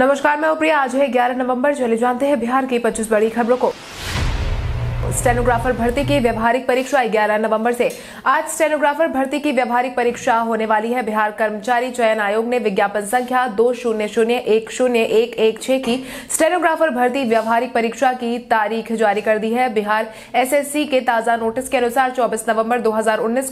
नमस्कार मैं उप्रिया आज है ग्यारह नवम्बर चले जानते हैं बिहार की पच्चीस बड़ी खबरों को स्टेनोग्राफर भर्ती की व्यवहारिक परीक्षा 11 नवंबर से आज स्टेनोग्राफर भर्ती की व्यवहारिक परीक्षा होने वाली है बिहार कर्मचारी चयन आयोग ने विज्ञापन संख्या दो शून्य शून्य एक शून्य एक एक छह की स्टेनोग्राफर भर्ती व्यवहारिक परीक्षा की तारीख जारी कर दी है बिहार एसएससी के ताजा नोटिस के अनुसार चौबीस नवम्बर दो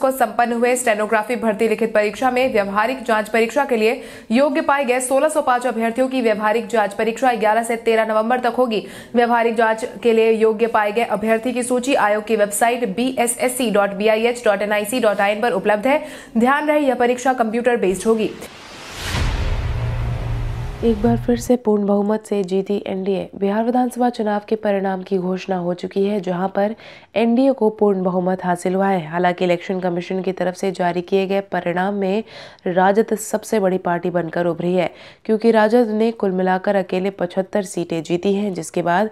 को सम्पन्न हुए स्टेनोग्राफी भर्ती लिखित परीक्षा में व्यवहारिक जांच परीक्षा के लिए योग्य पाए गए सोलह अभ्यर्थियों की व्यवहारिक जांच परीक्षा ग्यारह से तेरह नवम्बर तक होगी व्यवहारिक जांच के लिए योग्य पाए गए अभ्यर्थी अभ्यर्थी की सूची आयोग की वेबसाइट bssc.bih.nic.in पर उपलब्ध है ध्यान रहे यह परीक्षा कंप्यूटर बेस्ड होगी एक बार फिर से पूर्ण बहुमत से जीती एनडीए बिहार विधानसभा चुनाव के परिणाम की घोषणा हो चुकी है जहां पर एनडीए को पूर्ण बहुमत हासिल हुआ है हालांकि इलेक्शन कमीशन की तरफ से जारी किए गए परिणाम में राजद सबसे बड़ी पार्टी बनकर उभरी है क्योंकि राजद ने कुल मिलाकर अकेले पचहत्तर सीटें जीती हैं जिसके बाद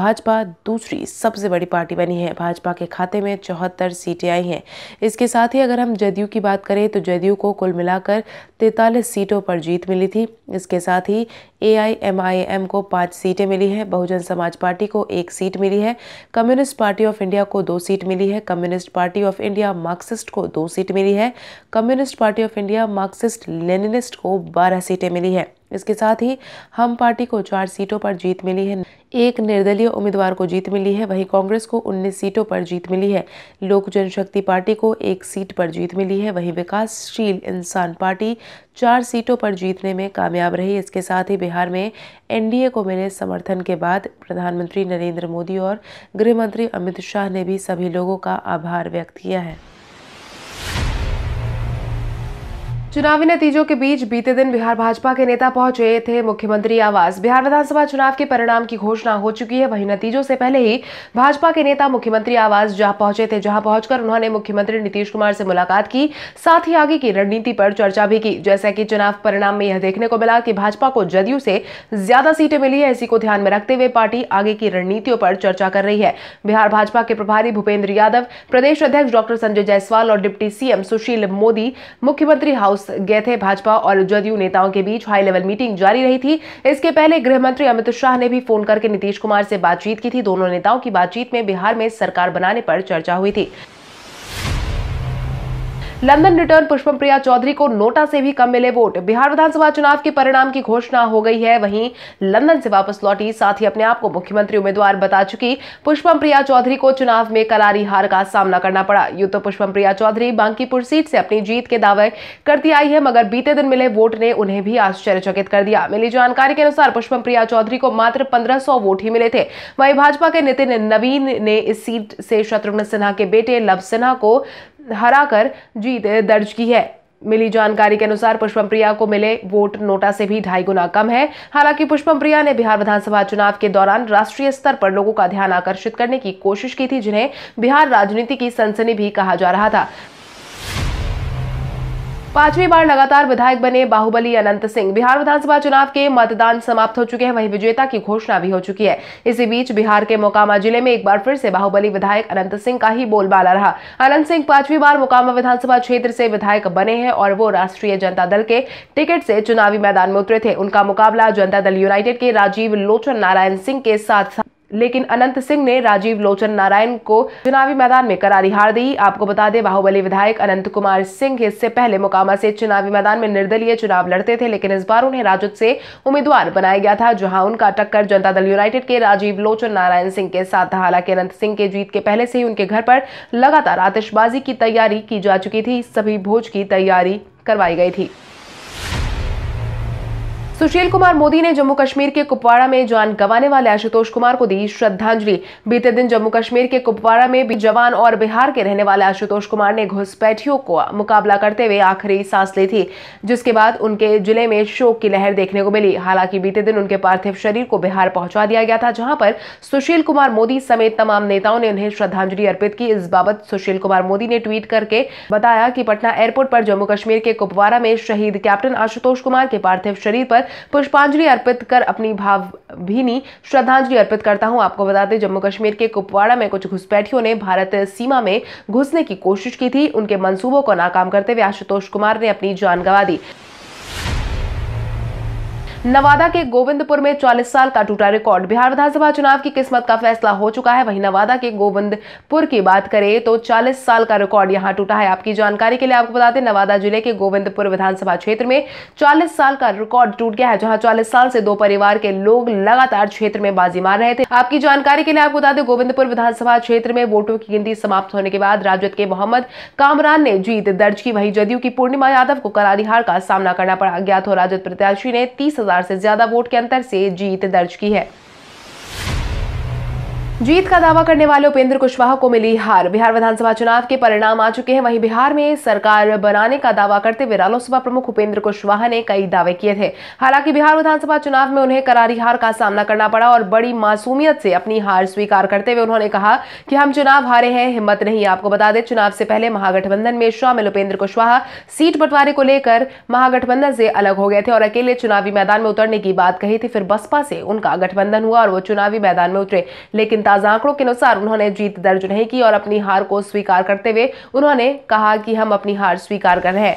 भाजपा दूसरी सबसे बड़ी पार्टी बनी है भाजपा के खाते में चौहत्तर सीटें आई हैं इसके साथ ही अगर हम जदयू की बात करें तो जदयू को कुल मिलाकर तैतालीस सीटों पर जीत मिली थी इसके साथ साथ ही एआईएमआईएम को पाँच सीटें मिली हैं बहुजन समाज पार्टी को एक सीट मिली है कम्युनिस्ट पार्टी ऑफ इंडिया को दो सीट मिली है Communist Party of India Marxist को दो सीट मिली है Communist Party of India Marxist Leninist को बारह सीटें मिली हैं इसके साथ ही हम पार्टी को चार सीटों पर जीत मिली है एक निर्दलीय उम्मीदवार को जीत मिली है वहीं कांग्रेस को 19 सीटों पर जीत मिली है लोक जनशक्ति पार्टी को एक सीट पर जीत मिली है वहीं विकासशील इंसान पार्टी चार सीटों पर जीतने में कामयाब रही इसके साथ ही बिहार में एनडीए को मिले समर्थन के बाद प्रधानमंत्री नरेंद्र मोदी और गृह मंत्री अमित शाह ने भी सभी लोगों का आभार व्यक्त किया है चुनावी नतीजों के बीच बीते दिन बिहार भाजपा के नेता पहुंचे थे मुख्यमंत्री आवास बिहार विधानसभा चुनाव के परिणाम की घोषणा हो चुकी है वहीं नतीजों से पहले ही भाजपा के नेता मुख्यमंत्री आवास जहां पहुंचे थे जहां पहुंचकर उन्होंने मुख्यमंत्री नीतीश कुमार से मुलाकात की साथ ही आगे की रणनीति पर चर्चा भी की जैसा कि चुनाव परिणाम में यह देखने को मिला कि भाजपा को जदयू से ज्यादा सीटें मिली है इसी को ध्यान में रखते हुए पार्टी आगे की रणनीतियों पर चर्चा कर रही है बिहार भाजपा के प्रभारी भूपेंद्र यादव प्रदेश अध्यक्ष डॉक्टर संजय जायसवाल और डिप्टी सीएम सुशील मोदी मुख्यमंत्री हाउस गए थे भाजपा और जदयू नेताओं के बीच हाई लेवल मीटिंग जारी रही थी इसके पहले गृह मंत्री अमित शाह ने भी फोन करके नीतीश कुमार से बातचीत की थी दोनों नेताओं की बातचीत में बिहार में सरकार बनाने पर चर्चा हुई थी लंदन रिटर्न पुष्पम प्रिया चौधरी को नोटा से भी कम मिले वोट बिहार विधानसभा चुनाव के परिणाम की घोषणा हो गई है वहीं लंदन से वापस लौटी साथ ही अपने आप को मुख्यमंत्री उम्मीदवार बता चुकी पुष्पम प्रिया चौधरी को चुनाव में करारी हार का सामना करना पड़ा यूं तो पुष्पम प्रिया चौधरी बांकीपुर सीट से अपनी जीत के दावे करती आई है मगर बीते दिन मिले वोट ने उन्हें भी आश्चर्यचकित कर दिया मिली जानकारी के अनुसार पुष्पम प्रिया चौधरी को मात्र पंद्रह वोट ही मिले थे वहीं भाजपा के नितिन नवीन ने इस सीट से शत्रुघ्न सिन्हा के बेटे लव सिन्हा को हराकर जीत दर्ज की है मिली जानकारी के अनुसार पुष्पम प्रिया को मिले वोट नोटा से भी ढाई गुना कम है हालांकि पुष्पम प्रिया ने बिहार विधानसभा चुनाव के दौरान राष्ट्रीय स्तर पर लोगों का ध्यान आकर्षित करने की कोशिश की थी जिन्हें बिहार राजनीति की सनसनी भी कहा जा रहा था पांचवी बार लगातार विधायक बने बाहुबली अनंत सिंह बिहार विधानसभा चुनाव के मतदान समाप्त हो चुके हैं वहीं विजेता की घोषणा भी हो चुकी है इसी बीच बिहार के मोकामा जिले में एक बार फिर से बाहुबली विधायक अनंत सिंह का ही बोलबाला रहा अनंत सिंह पांचवी बार मोकामा विधानसभा क्षेत्र से विधायक बने हैं और वो राष्ट्रीय जनता दल के टिकट से चुनावी मैदान में उतरे थे उनका मुकाबला जनता दल यूनाइटेड के राजीव लोचन नारायण सिंह के साथ लेकिन अनंत सिंह ने राजीव लोचन नारायण को चुनावी मैदान में करारी हार दी आपको बता दें बाहुबली विधायक अनंत कुमार सिंह इससे पहले मोकामा से चुनावी मैदान में निर्दलीय चुनाव लड़ते थे लेकिन इस बार उन्हें राजद से उम्मीदवार बनाया गया था जहां उनका टक्कर जनता दल यूनाइटेड के राजीव लोचन नारायण सिंह के साथ था हालांकि अनंत सिंह के जीत के पहले से ही उनके घर पर लगातार आतिशबाजी की तैयारी की जा चुकी थी सभी भोज की तैयारी करवाई गई थी सुशील कुमार मोदी ने जम्मू कश्मीर के कुपवाड़ा में जान गंवाने वाले आशुतोष कुमार को दी श्रद्धांजलि बीते दिन जम्मू कश्मीर के कुपवाड़ा में भी जवान और बिहार के रहने वाले आशुतोष कुमार ने घुसपैठियों को मुकाबला करते हुए आखिरी सांस ली थी जिसके बाद उनके जिले में शोक की लहर देखने को मिली हालांकि बीते दिन उनके पार्थिव शरीर को बिहार पहुंचा दिया गया था जहां पर सुशील कुमार मोदी समेत तमाम नेताओं ने उन्हें श्रद्धांजलि अर्पित की इस बाबत सुशील कुमार मोदी ने ट्वीट करके बताया कि पटना एयरपोर्ट पर जम्मू कश्मीर के कुपवाड़ा में शहीद कैप्टन आशुतोष कुमार के पार्थिव शरीर पर पुष्पांजलि अर्पित कर अपनी भावभीनी श्रद्धांजलि अर्पित करता हूं आपको बता दें जम्मू कश्मीर के कुपवाड़ा में कुछ घुसपैठियों ने भारत सीमा में घुसने की कोशिश की थी उनके मंसूबों को नाकाम करते हुए आशुतोष कुमार ने अपनी जान गंवा दी नवादा के गोविंदपुर में 40 साल का टूटा रिकॉर्ड बिहार विधानसभा चुनाव की किस्मत का फैसला हो चुका है वहीं नवादा के गोविंदपुर की बात करें तो 40 साल का रिकॉर्ड यहां टूटा है आपकी जानकारी के लिए आपको बता दें नवादा जिले के गोविंदपुर विधानसभा क्षेत्र में 40 साल का रिकॉर्ड टूट गया है जहाँ चालीस साल से दो परिवार के लोग लगातार क्षेत्र में बाजी मार रहे थे आपकी जानकारी के लिए आपको बता दें गोविंदपुर विधानसभा क्षेत्र में वोटों की गिनती समाप्त होने के बाद राजद के मोहम्मद कामरान ने जीत दर्ज की वहीं जदयू की पूर्णिमा यादव को करारी हार का सामना करना पड़ा ज्ञात हो राजद प्रत्याशी ने तीस हजार से ज्यादा वोट के अंतर से जीत दर्ज की है जीत का दावा करने वाले उपेंद्र कुशवाहा को मिली हार बिहार विधानसभा चुनाव के परिणाम आ चुके हैं वहीं बिहार में सरकार बनाने का दावा करते हुए रालोसपा प्रमुख उपेंद्र कुशवाहा ने कई दावे किए थे हालांकि बिहार विधानसभा चुनाव में उन्हें करारी हार का सामना करना पड़ा और बड़ी मासूमियत से अपनी हार स्वीकार करते हुए उन्होंने कहा कि हम चुनाव हारे हैं हिम्मत नहीं आपको बता दें चुनाव से पहले महागठबंधन में शामिल उपेंद्र कुशवाहा सीट बंटवारे को लेकर महागठबंधन से अलग हो गए थे और अकेले चुनावी मैदान में उतरने की बात कही थी फिर बसपा से उनका गठबंधन हुआ और वो चुनावी मैदान में उतरे लेकिन ताज़ा आंकड़ों के अनुसार उन्होंने जीत दर्ज नहीं की और अपनी हार को स्वीकार करते हुए उन्होंने कहा कि हम अपनी हार स्वीकार कर रहे हैं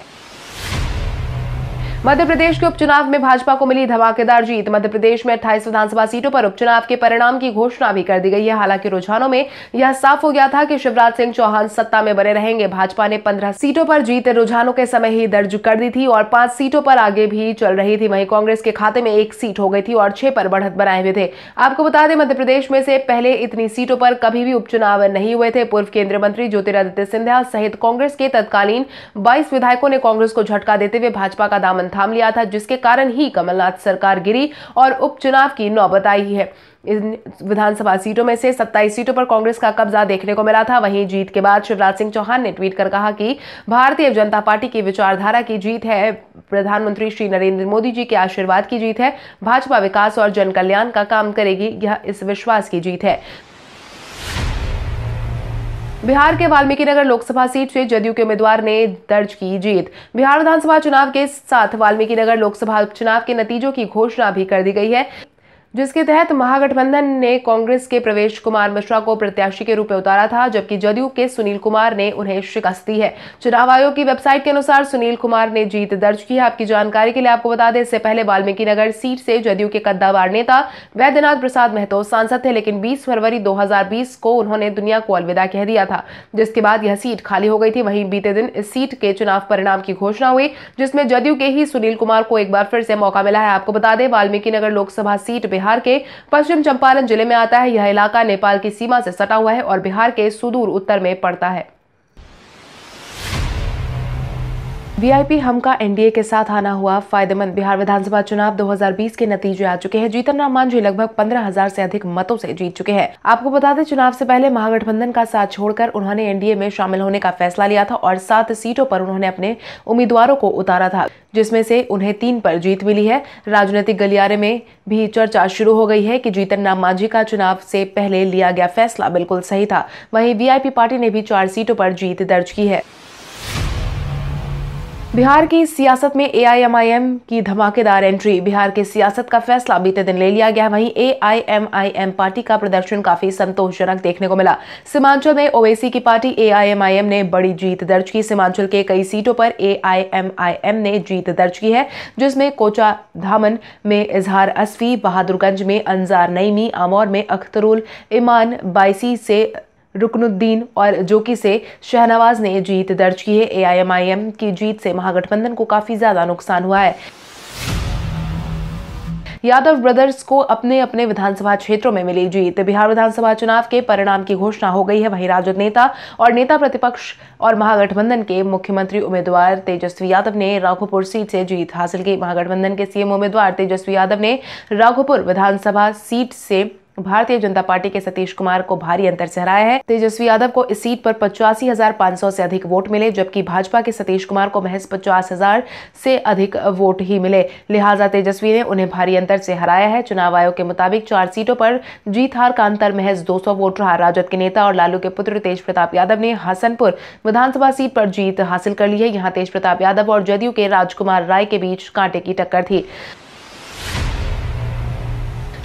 मध्य प्रदेश के उपचुनाव में भाजपा को मिली धमाकेदार जीत मध्य प्रदेश में अट्ठाईस विधानसभा सीटों पर उपचुनाव के परिणाम की घोषणा भी कर दी गई है हालांकि रुझानों में यह साफ हो गया था कि शिवराज सिंह चौहान सत्ता में बने रहेंगे भाजपा ने पंद्रह सीटों पर जीत रुझानों के समय ही दर्ज कर दी थी और पांच सीटों पर आगे भी चल रही थी वही कांग्रेस के खाते में एक सीट हो गई थी और छह पर बढ़त बनाए हुए थे आपको बता दें मध्य प्रदेश में से पहले इतनी सीटों पर कभी भी उपचुनाव नहीं हुए थे पूर्व केंद्रीय मंत्री ज्योतिरादित्य सिंधिया सहित कांग्रेस के तत्कालीन बाईस विधायकों ने कांग्रेस को झटका देते हुए भाजपा का दामन थाम लिया था जिसके कारण ही कमलनाथ सरकार गिरी और उपचुनाव की नौबत आई है इन विधानसभा सीटों में से 27 सीटों पर कांग्रेस का कब्जा देखने को मिला था वहीं जीत के बाद शिवराज सिंह चौहान ने ट्वीट कर कहा कि भारतीय जनता पार्टी की विचारधारा की जीत है प्रधानमंत्री श्री नरेंद्र मोदी जी के आशीर्वाद की जीत है भाजपा विकास और जन कल्याण का काम करेगी यह इस विश्वास की जीत है बिहार के वाल्मीकिनगर लोकसभा सीट से जदयू के उम्मीदवार ने दर्ज की जीत बिहार विधानसभा चुनाव के साथ वाल्मीकिनगर लोकसभा चुनाव के नतीजों की घोषणा भी कर दी गई है जिसके तहत महागठबंधन ने कांग्रेस के प्रवेश कुमार मिश्रा को प्रत्याशी के रूप में उतारा था जबकि जदयू के सुनील कुमार ने उन्हें शिकस्त दी है चुनाव आयोग की वेबसाइट के अनुसार सुनील कुमार ने जीत दर्ज की है आपकी जानकारी के लिए आपको बता दें इससे पहले वाल्मीकि नगर सीट से जदयू के कद्दावार नेता वैद्यनाथ प्रसाद महतो सांसद थे लेकिन बीस फरवरी दो को उन्होंने दुनिया को अलविदा कह दिया था जिसके बाद यह सीट खाली हो गई थी वहीं बीते दिन इस सीट के चुनाव परिणाम की घोषणा हुई जिसमें जदयू के ही सुनील कुमार को एक बार फिर से मौका मिला है आपको बता दें वाल्मीकि नगर लोकसभा सीट बिहार के पश्चिम चंपारण जिले में आता है यह इलाका नेपाल की सीमा से सटा हुआ है और बिहार के सुदूर उत्तर में पड़ता है वीआईपी हम का एनडीए के साथ आना हुआ फायदेमंद बिहार विधानसभा चुनाव 2020 के नतीजे आ चुके हैं जीतन राम मांझी लगभग 15,000 से अधिक मतों से जीत चुके हैं आपको बता दें चुनाव से पहले महागठबंधन का साथ छोड़कर उन्होंने एनडीए में शामिल होने का फैसला लिया था और सात सीटों पर उन्होंने अपने उम्मीदवारों को उतारा था जिसमें से उन्हें तीन पर जीत मिली है राजनीतिक गलियारे में भी चर्चा शुरू हो गई है कि जीतन राम मांझी का चुनाव से पहले लिया गया फैसला बिल्कुल सही था वहीं वीआईपी पार्टी ने भी चार सीटों पर जीत दर्ज की है बिहार की सियासत में एआईएमआईएम की धमाकेदार एंट्री बिहार की सियासत का फैसला बीते दिन ले लिया गया वहीं एआईएमआईएम पार्टी का प्रदर्शन काफी संतोषजनक देखने को मिला सीमांचल में ओवैसी की पार्टी एआईएमआईएम ने बड़ी जीत दर्ज की सीमांचल के कई सीटों पर एआईएमआईएम ने जीत दर्ज की है जिसमें कोचा धामन में इजहार असफी बहादुरगंज में अंजार नईमी आमौर में अख्तरुल ईमान बाइसी से रुकनुद्दीन और जोकी से शहनवाज ने जीत दर्ज की है एआईएमआईएम की जीत से महागठबंधन को काफी ज्यादा नुकसान हुआ है यादव ब्रदर्स को अपने अपने विधानसभा क्षेत्रों में मिली जीत बिहार विधानसभा चुनाव के परिणाम की घोषणा हो गई है वहीं राजद नेता और नेता प्रतिपक्ष और महागठबंधन के मुख्यमंत्री उम्मीदवार तेजस्वी यादव ने राघोपुर सीट से जीत हासिल की महागठबंधन के सीएम उम्मीदवार तेजस्वी यादव ने राघोपुर विधानसभा सीट से भारतीय जनता पार्टी के सतीश कुमार को भारी अंतर से हराया है तेजस्वी यादव को इस सीट पर पचासी हजार पाँच सौ से अधिक वोट मिले जबकि भाजपा के सतीश कुमार को महज पचास हजार से अधिक वोट ही मिले लिहाजा तेजस्वी ने उन्हें भारी अंतर से हराया है चुनाव आयोग के मुताबिक चार सीटों पर जीत हार का अंतर महज 200 वोट रहा राजद के नेता और लालू के पुत्र तेज प्रताप यादव ने हसनपुर विधानसभा सीट पर जीत हासिल कर ली है यहाँ तेज प्रताप यादव और जदयू के राजकुमार राय के बीच कांटे की टक्कर थी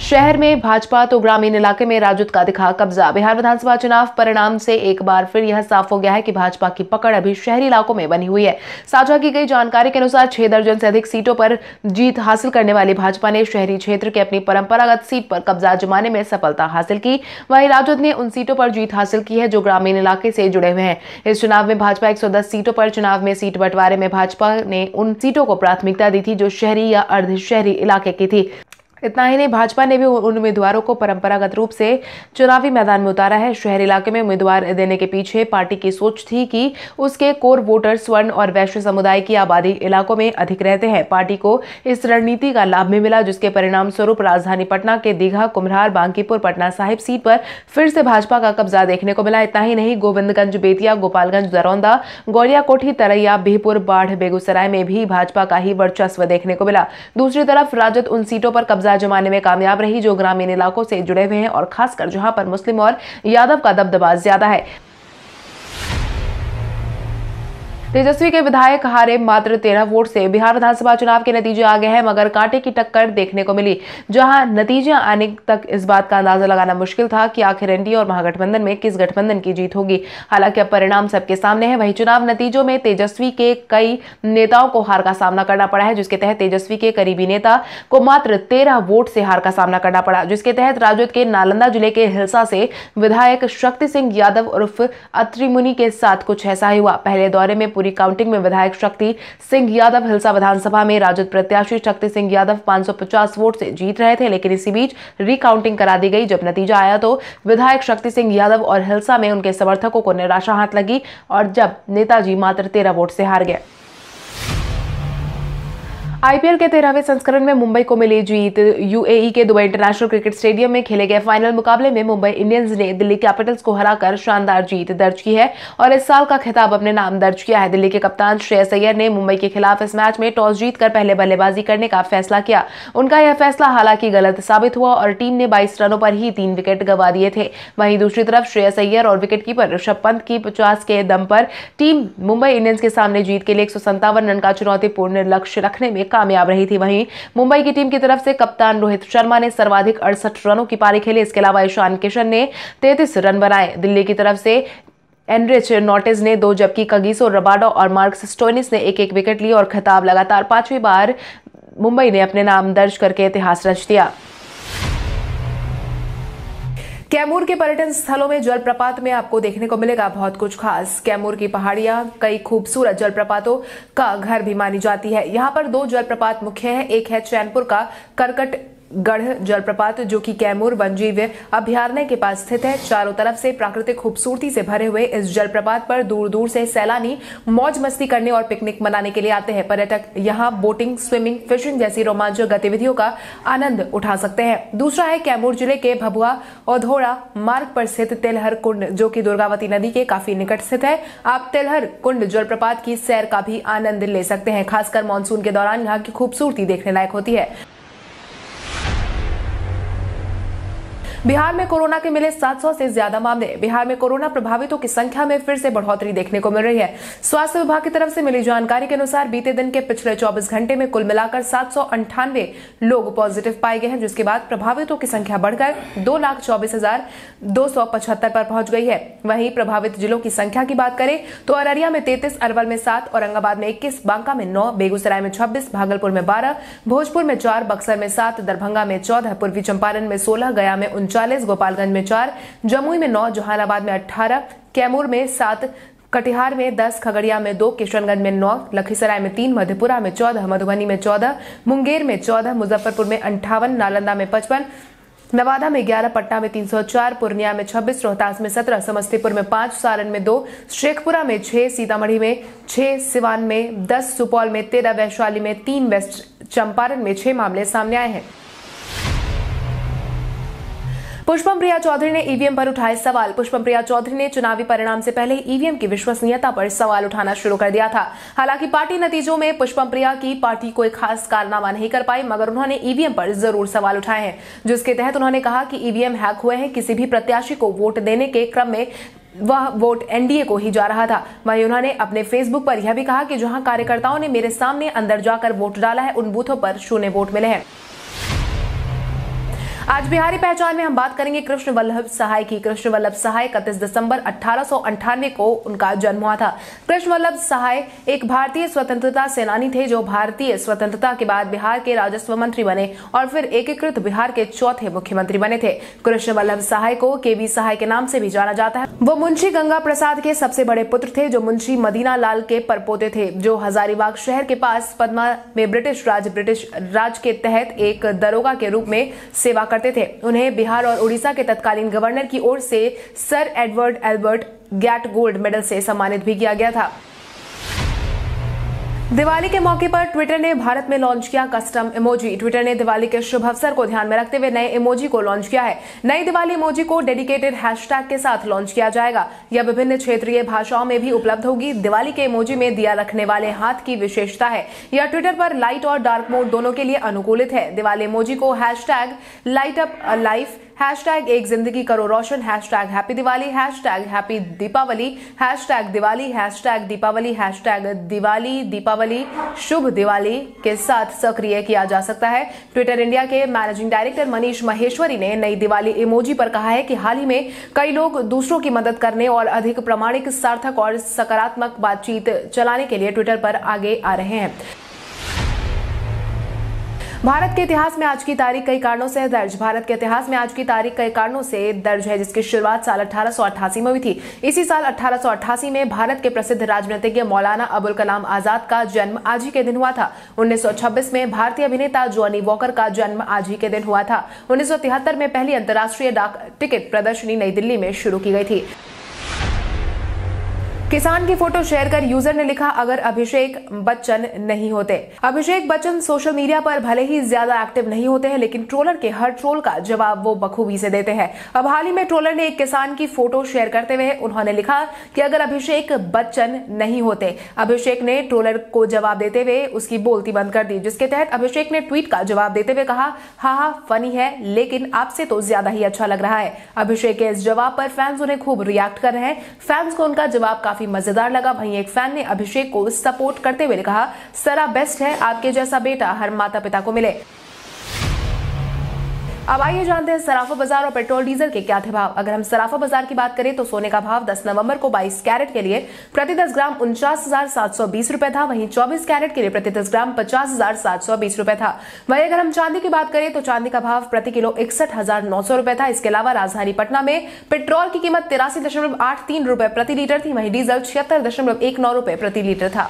शहर में भाजपा तो ग्रामीण इलाके में राजद का दिखा कब्जा बिहार विधानसभा चुनाव परिणाम से एक बार फिर यह साफ हो गया है कि भाजपा की पकड़ अभी शहरी इलाकों में बनी हुई है साझा की गई जानकारी के अनुसार छह दर्जन से अधिक सीटों पर जीत हासिल करने वाली भाजपा ने शहरी क्षेत्र की अपनी परंपरागत सीट पर कब्जा जमाने में सफलता हासिल की वहीं राजद ने उन सीटों पर जीत हासिल की है जो ग्रामीण इलाके से जुड़े हुए हैं इस चुनाव में भाजपा एक सीटों पर चुनाव में सीट बंटवारे में भाजपा ने उन सीटों को प्राथमिकता दी थी जो शहरी या अर्ध शहरी इलाके की थी इतना ही नहीं भाजपा ने भी उन उम्मीदवारों को परंपरागत रूप से चुनावी मैदान में उतारा है शहर इलाके में उम्मीदवार देने के पीछे पार्टी की सोच थी कि उसके कोर वोटर स्वर्ण और वैश्य समुदाय की आबादी इलाकों में अधिक रहते हैं पार्टी को इस रणनीति का लाभ भी मिला जिसके परिणाम स्वरूप राजधानी पटना के दीघा कुम्हार बांकीपुर पटना साहिब सीट पर फिर से भाजपा का कब्जा देखने को मिला इतना ही नहीं गोविंदगंज बेतिया गोपालगंज दरौंदा गौरिया कोठी तरैया बिहपुर बाढ़ बेगूसराय में भी भाजपा का ही वर्चस्व देखने को मिला दूसरी तरफ राजद उन सीटों पर कब्जा सरकार जमाने में कामयाब रही जो ग्रामीण इलाकों से जुड़े हुए हैं और खासकर जहां पर मुस्लिम और यादव का दबदबा ज्यादा है तेजस्वी के विधायक हारे मात्र तेरह वोट से बिहार विधानसभा चुनाव के नतीजे आ गए हैं मगर कांटे की टक्कर देखने को मिली जहां नतीजे आने तक इस बात का अंदाजा लगाना मुश्किल था कि आखिर एनडीए और महागठबंधन में किस गठबंधन की जीत होगी हालांकि अब परिणाम सबके सामने है वही चुनाव नतीजों में तेजस्वी के कई नेताओं को हार का सामना करना पड़ा है जिसके तहत तेजस्वी के करीबी नेता को मात्र तेरह वोट से हार का सामना करना पड़ा जिसके तहत राजद के नालंदा जिले के हिलसा से विधायक शक्ति सिंह यादव उर्फ अत्रिमुनि के साथ कुछ ऐसा ही हुआ पहले दौरे में पूरी पूरी काउंटिंग में विधायक शक्ति सिंह यादव हिलसा विधानसभा में राजद प्रत्याशी शक्ति सिंह यादव 550 वोट से जीत रहे थे लेकिन इसी बीच रिकाउंटिंग करा दी गई जब नतीजा आया तो विधायक शक्ति सिंह यादव और हिलसा में उनके समर्थकों को निराशा हाथ लगी और जब नेताजी मात्र तेरह वोट से हार गए आईपीएल के तेरहवें संस्करण में मुंबई को मिली जीत यूएई के दुबई इंटरनेशनल क्रिकेट स्टेडियम में खेले गए फाइनल मुकाबले में मुंबई इंडियंस ने दिल्ली कैपिटल्स को हराकर शानदार जीत दर्ज की है और इस साल का खिताब अपने नाम दर्ज किया है दिल्ली के कप्तान श्रेयस अय्यर ने मुंबई के खिलाफ इस मैच में टॉस जीतकर पहले बल्लेबाजी करने का फैसला किया उनका यह फैसला हालांकि गलत साबित हुआ और टीम ने बाईस रनों पर ही तीन विकेट गंवा दिए थे वहीं दूसरी तरफ श्रेयस अय्यर और कीपर ऋषभ पंत की पचास के दम पर टीम मुंबई इंडियंस के सामने जीत के लिए एक रन का चुनौतीपूर्ण लक्ष्य रखने में कामयाब रही थी वहीं मुंबई की टीम की तरफ से कप्तान रोहित शर्मा ने सर्वाधिक अड़सठ रनों की पारी खेली इसके अलावा ईशान किशन ने तैतीस रन बनाए दिल्ली की तरफ से एनरिच नोटिस ने दो जबकि कगीसो रबाडो और मार्क्स स्टोनिस ने एक एक विकेट लिए और खिताब लगातार पांचवीं बार मुंबई ने अपने नाम दर्ज करके इतिहास रच दिया कैमूर के पर्यटन स्थलों में जलप्रपात में आपको देखने को मिलेगा बहुत कुछ खास कैमूर की पहाड़ियां कई खूबसूरत जलप्रपातों का घर भी मानी जाती है यहां पर दो जलप्रपात मुख्य है एक है चैनपुर का करकट गढ़ जलप्रपात जो कि कैमूर वनजीव अभ्यारण्य के पास स्थित है चारों तरफ से प्राकृतिक खूबसूरती से भरे हुए इस जलप्रपात पर दूर दूर से सैलानी मौज मस्ती करने और पिकनिक मनाने के लिए आते हैं पर्यटक यहाँ बोटिंग स्विमिंग फिशिंग जैसी रोमांचक गतिविधियों का आनंद उठा सकते हैं दूसरा है कैमूर जिले के भभुआ औधोड़ा मार्ग पर स्थित तेलहर कुंड जो की दुर्गावती नदी के काफी निकट स्थित है आप तेलहर कुंड जलप्रपात की सैर का भी आनंद ले सकते हैं खासकर मानसून के दौरान यहाँ की खूबसूरती देखने लायक होती है बिहार में कोरोना के मिले 700 से ज्यादा मामले बिहार में कोरोना प्रभावितों की संख्या में फिर से बढ़ोतरी देखने को मिल रही है स्वास्थ्य विभाग की तरफ से मिली जानकारी के अनुसार बीते दिन के पिछले 24 घंटे में कुल मिलाकर सात लोग पॉजिटिव पाए गए हैं जिसके बाद प्रभावितों की संख्या बढ़कर दो लाख चौबीस हजार दो सौ पचहत्तर पर पहुंच गई है वहीं प्रभावित जिलों की संख्या की बात करें तो अररिया में तैतीस अरवल में सात औरंगाबाद में इक्कीस बांका में नौ बेगूसराय में छब्बीस भागलपुर में बारह भोजपुर में चार बक्सर में सात दरभंगा में चौदह पूर्वी चंपारण में सोलह गया में उनचास उनचालीस गोपालगंज में चार जमुई में नौ जहानाबाद में अट्ठारह कैमूर में सात कटिहार में दस खगड़िया में दो किशनगंज में नौ लखीसराय में तीन मधेपुरा में चौदह मधुबनी में चौदह मुंगेर में चौदह मुजफ्फरपुर में अंठावन नालंदा में पचपन नवादा में 11, पटना में 304, पूर्णिया में 26, रोहतास में 17, समस्तीपुर में 5, सारण में 2, शेखपुरा में 6, सीतामढ़ी में 6, सिवान में 10, सुपौल में 13, वैशाली में 3, वेस्ट चंपारण में 6 मामले सामने आए हैं पुष्पम प्रिया चौधरी ने ईवीएम पर उठाए सवाल पुष्पम प्रिया चौधरी ने चुनावी परिणाम से पहले ईवीएम की विश्वसनीयता पर सवाल उठाना शुरू कर दिया था हालांकि पार्टी नतीजों में पुष्पम प्रिया की पार्टी कोई खास कारनामा नहीं कर पाई मगर उन्होंने ईवीएम पर जरूर सवाल उठाए हैं जिसके तहत उन्होंने कहा कि ईवीएम हैक हुए हैं किसी भी प्रत्याशी को वोट देने के क्रम में वह वोट एनडीए को ही जा रहा था वहीं उन्होंने अपने फेसबुक पर यह भी कहा कि जहां कार्यकर्ताओं ने मेरे सामने अंदर जाकर वोट डाला है उन बूथों पर शून्य वोट मिले हैं आज बिहारी पहचान में हम बात करेंगे कृष्ण वल्लभ सहाय की कृष्ण वल्लभ सहाय इकतीस दिसंबर अठारह को उनका जन्म हुआ था कृष्ण वल्लभ सहाय एक भारतीय स्वतंत्रता सेनानी थे जो भारतीय स्वतंत्रता के बाद बिहार के राजस्व मंत्री बने और फिर एकीकृत बिहार के चौथे मुख्यमंत्री बने थे कृष्ण वल्लभ सहाय को के बी सहाय के नाम से भी जाना जाता है वो मुंशी गंगा प्रसाद के सबसे बड़े पुत्र थे जो मुंशी मदीना लाल के परपोते थे जो हजारीबाग शहर के पास पदमा में ब्रिटिश राज ब्रिटिश राज के तहत एक दरोगा के रूप में सेवा कर करते थे उन्हें बिहार और उड़ीसा के तत्कालीन गवर्नर की ओर से sir Edward Albert Gait gold medal से सम्मानित भी किया गया था दिवाली के मौके पर ट्विटर ने भारत में लॉन्च किया कस्टम इमोजी ट्विटर ने दिवाली के शुभ अवसर को ध्यान में रखते हुए नए इमोजी को लॉन्च किया है नई दिवाली इमोजी को डेडिकेटेड हैशटैग के साथ लॉन्च किया जाएगा यह विभिन्न क्षेत्रीय भाषाओं में भी उपलब्ध होगी दिवाली के इमोजी में दिया रखने वाले हाथ की विशेषता है यह ट्विटर पर लाइट और डार्क मोड दोनों के लिए अनुकूलित है दिवाली इमोजी को hash light up life hashtag एक जिंदगी करो रोशन hashtag happy Diwali hashtag happy Deepavali hashtag Diwali hashtag Deepavali hashtag Diwali Deepavali शुभ दिवाली के साथ सक्रिय किया जा सकता है ट्विटर इंडिया के मैनेजिंग डायरेक्टर मनीष महेश्वरी ने नई दिवाली इमोजी पर कहा है कि हाल ही में कई लोग दूसरों की मदद करने और अधिक प्रमाणिक सार्थक और सकारात्मक बातचीत चलाने के लिए ट्विटर पर आगे आ रहे हैं भारत के इतिहास में आज की तारीख कई कारणों से दर्ज भारत के इतिहास में आज की तारीख कई कारणों से दर्ज है जिसकी शुरुआत साल अठारह में हुई थी इसी साल अठारह में भारत के प्रसिद्ध राजनीतिज्ञ मौलाना अबुल कलाम आजाद का जन्म आज ही के दिन हुआ था 1926 में भारतीय अभिनेता जॉनी वॉकर का जन्म आज ही के दिन हुआ था उन्नीस में पहली अंतर्राष्ट्रीय डाक टिकट प्रदर्शनी नई दिल्ली में शुरू की गई थी किसान की फोटो शेयर कर यूजर ने लिखा अगर अभिषेक बच्चन नहीं होते अभिषेक बच्चन सोशल मीडिया पर भले ही ज्यादा एक्टिव नहीं होते हैं लेकिन ट्रोलर के हर ट्रोल का जवाब वो बखूबी से देते हैं अब हाल ही में ट्रोलर ने एक किसान की फोटो शेयर करते हुए उन्होंने लिखा कि अगर अभिषेक बच्चन नहीं होते अभिषेक ने ट्रोलर को जवाब देते हुए उसकी बोलती बंद कर दी जिसके तहत अभिषेक ने ट्वीट का जवाब देते हुए कहा हा हा फनी है लेकिन आपसे तो ज्यादा ही अच्छा लग रहा है अभिषेक के इस जवाब पर फैंस उन्हें खूब रिएक्ट कर रहे हैं फैंस को उनका जवाब काफी काफी मजेदार लगा वहीं एक फैन ने अभिषेक को सपोर्ट करते हुए कहा सरा बेस्ट है आपके जैसा बेटा हर माता पिता को मिले अब आइए जानते हैं सराफा बाजार और पेट्रोल डीजल के क्या थे भाव अगर हम सराफा बाजार की बात करें तो सोने का भाव 10 नवंबर को 22 कैरेट के लिए प्रति 10 ग्राम उनचास हजार सात सौ बीस था वहीं 24 कैरेट के लिए प्रति 10 ग्राम पचास हजार सात सौ बीस था वहीं अगर हम चांदी की बात करें तो चांदी का भाव प्रति किलो इकसठ हजार नौ सौ रूपये था इसके अलावा राजधानी पटना में पेट्रोल की कीमत तिरासी दशमलव आठ तीन रूपये प्रति लीटर थी वहीं डीजल छिहत्तर दशमलव एक नौ रूपये प्रति लीटर था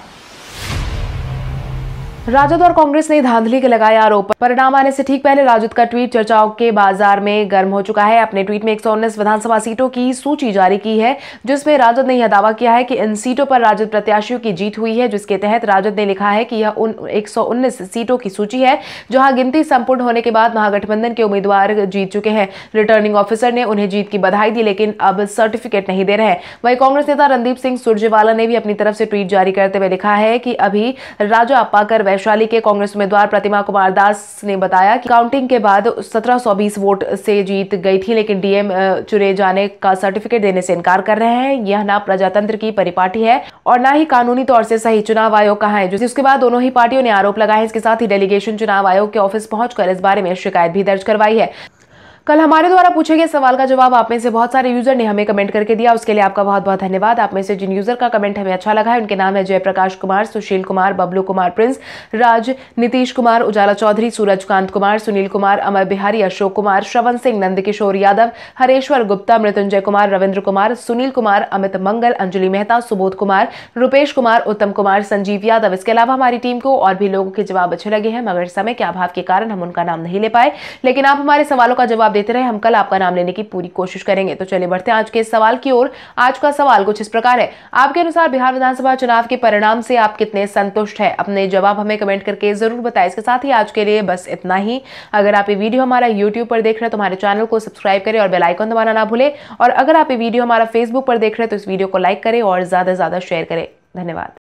राजद और कांग्रेस ने धांधली के लगाए आरोप परिणाम आने से ठीक पहले राजद का ट्वीट चर्चाओं के बाजार में गर्म हो चुका है अपने ट्वीट में एक विधानसभा सीटों की सूची जारी की है जिसमें राजद ने यह दावा किया है कि इन सीटों पर राजद प्रत्याशियों की जीत हुई है जिसके तहत राजद ने लिखा है कि यह उन एक सीटों की सूची है जहां गिनती संपूर्ण होने के बाद महागठबंधन के उम्मीदवार जीत चुके हैं रिटर्निंग ऑफिसर ने उन्हें जीत की बधाई दी लेकिन अब सर्टिफिकेट नहीं दे रहे वही कांग्रेस नेता रणदीप सिंह सुरजेवाला ने भी अपनी तरफ से ट्वीट जारी करते हुए लिखा है कि अभी राजा अपाकर वैशाली के कांग्रेस उम्मीदवार प्रतिमा कुमार दास ने बताया कि काउंटिंग के बाद 1720 वोट से जीत गई थी लेकिन डीएम चुने जाने का सर्टिफिकेट देने से इनकार कर रहे हैं यह ना प्रजातंत्र की परिपाटी है और ना ही कानूनी तौर से सही चुनाव आयोग कहा है जिसके बाद दोनों ही पार्टियों ने आरोप लगाए इसके साथ ही डेलीगेशन चुनाव आयोग के ऑफिस पहुंचकर इस बारे में शिकायत भी दर्ज करवाई है कल हमारे द्वारा पूछे गए सवाल का जवाब आप में से बहुत सारे यूजर ने हमें कमेंट करके दिया उसके लिए आपका बहुत बहुत धन्यवाद आप में से जिन यूजर का कमेंट हमें अच्छा लगा है उनके नाम है जयप्रकाश कुमार सुशील कुमार बबलू कुमार प्रिंस राज नीतीश कुमार उजाला चौधरी सूरज कांत कुमार सुनील कुमार अमर बिहारी अशोक कुमार श्रवण सिंह नंदकिशोर यादव हरेश्वर गुप्ता मृत्युंजय कुमार रविन्द्र कुमार सुनील कुमार अमित मंगल अंजलि मेहता सुबोध कुमार रूपेश कुमार उत्तम कुमार संजीव यादव इसके अलावा हमारी टीम को और भी लोगों के जवाब अच्छे लगे हैं मगर समय के अभाव के कारण हम उनका नाम नहीं ले पाए लेकिन आप हमारे सवालों का जवाब देते रहे हम कल आपका नाम लेने की पूरी कोशिश करेंगे तो चलिए बढ़ते हैं आज के इस सवाल की ओर आज का सवाल कुछ इस प्रकार है आपके अनुसार बिहार विधानसभा चुनाव के परिणाम से आप कितने संतुष्ट है अपने जवाब हमें कमेंट करके जरूर बताए इसके साथ ही आज के लिए बस इतना ही अगर आप ये वीडियो हमारा यूट्यूब पर देख रहे हैं तो हमारे चैनल को सब्सक्राइब करें और बेलाइकन दबाना ना भूलें और अगर आप ये वीडियो हमारा फेसबुक पर देख रहे हैं तो इस वीडियो को लाइक करें और ज़्यादा से ज़्यादा शेयर करें धन्यवाद